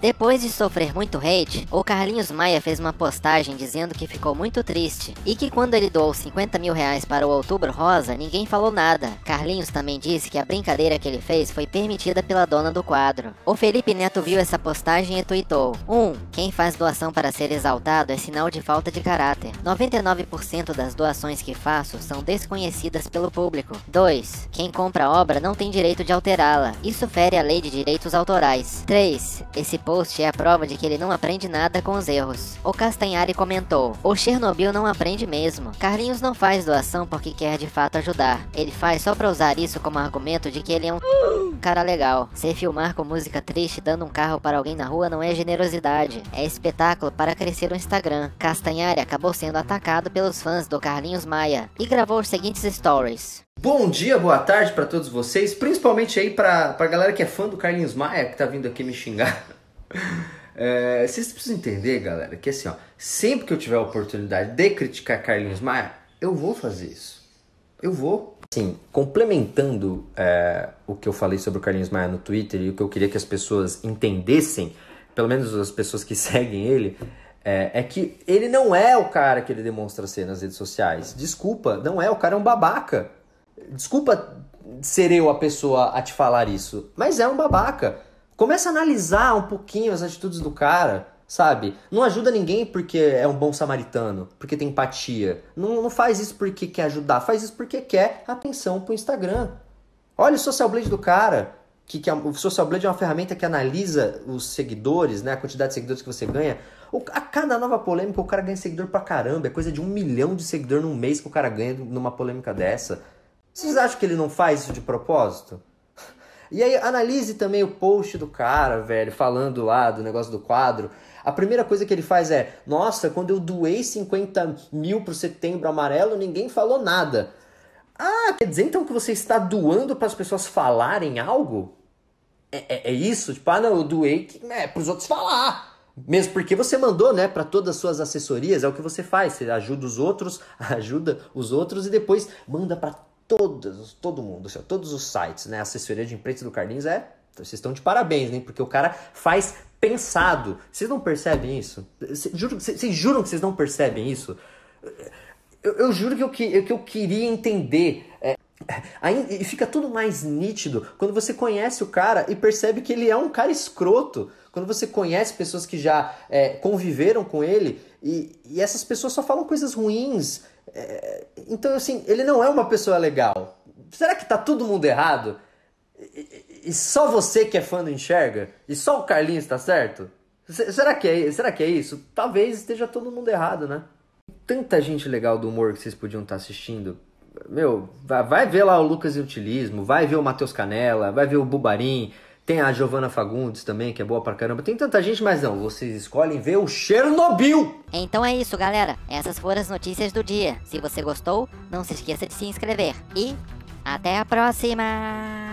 Depois de sofrer muito hate, o Carlinhos Maia fez uma postagem dizendo que ficou muito triste e que quando ele doou 50 mil reais para o Outubro Rosa, ninguém falou nada. Carlinhos também disse que a brincadeira que ele fez foi permitida pela dona do quadro. O Felipe Neto viu essa postagem e tweetou: 1. Um, quem faz doação para ser exaltado é sinal de falta de caráter. 99% das doações que faço são desconhecidas pelo público. 2. Quem compra a obra não tem direito de alterá-la. Isso fere a lei de direitos autorais. 3. Esse post é a prova de que ele não aprende nada com os erros. O Castanhari comentou: O Chernobyl não aprende mesmo. Carlinhos não faz doação porque quer de fato ajudar. Ele faz só pra usar isso como argumento de que ele é um cara legal. Ser filmar com música triste dando um carro para alguém na rua não é generosidade. É espetáculo para crescer o Instagram. Castanhari acabou sendo atacado pelos fãs do Carlinhos Maia e gravou os seguintes stories. Bom dia, boa tarde para todos vocês, principalmente aí para pra galera que é fã do Carlinhos Maia, que tá vindo aqui me xingar. É, vocês precisam entender, galera, que assim, ó, sempre que eu tiver a oportunidade de criticar Carlinhos Maia, eu vou fazer isso. Eu vou. Sim, complementando é, o que eu falei sobre o Carlinhos Maia no Twitter e o que eu queria que as pessoas entendessem, pelo menos as pessoas que seguem ele, é, é que ele não é o cara que ele demonstra ser nas redes sociais. Desculpa, não é, o cara é um babaca. Desculpa ser eu a pessoa a te falar isso, mas é um babaca Começa a analisar um pouquinho as atitudes do cara, sabe? Não ajuda ninguém porque é um bom samaritano, porque tem empatia. Não, não faz isso porque quer ajudar, faz isso porque quer atenção pro Instagram. Olha o Social Blade do cara, que, que é o Social Blade é uma ferramenta que analisa os seguidores, né? A quantidade de seguidores que você ganha. O, a cada nova polêmica, o cara ganha seguidor pra caramba. É coisa de um milhão de seguidor num mês que o cara ganha numa polêmica dessa. Vocês acham que ele não faz isso de propósito? E aí analise também o post do cara, velho, falando lá do negócio do quadro. A primeira coisa que ele faz é: Nossa, quando eu doei 50 mil pro setembro amarelo, ninguém falou nada. Ah, quer dizer então que você está doando para as pessoas falarem algo? É, é, é, isso? Tipo, ah, não, eu doei que, né, para os outros falar. Mesmo porque você mandou, né, para todas as suas assessorias, é o que você faz, você ajuda os outros, ajuda os outros e depois manda para todos todo mundo, assim, todos os sites, né? A assessoria de imprensa do Carlinhos é. Vocês estão de parabéns, né? Porque o cara faz pensado. Vocês não percebem isso? Vocês juram, que vocês não percebem isso? Eu, eu juro que eu, que, eu queria entender. É, aí fica tudo mais nítido quando você conhece o cara e percebe que ele é um cara escroto. Quando você conhece pessoas que já é, conviveram com ele e, e essas pessoas só falam coisas ruins é, então, assim, ele não é uma pessoa legal. Será que tá todo mundo errado? E, e só você que é fã do enxerga? E só o Carlinhos tá certo? C será que, é, será que é isso? Talvez esteja todo mundo errado, né? Tanta gente legal do humor que vocês podiam estar tá assistindo. Meu, vai, vai ver lá o Lucas e o Utilismo, vai ver o Matheus Canela, vai ver o Bubarim, tem a Giovana Fagundes também, que é boa pra caramba. Tem tanta gente, mas não, vocês escolhem ver o Chernobyl! Então é isso, galera. Essas foram as notícias do dia. Se você gostou, não se esqueça de se inscrever. E até a próxima!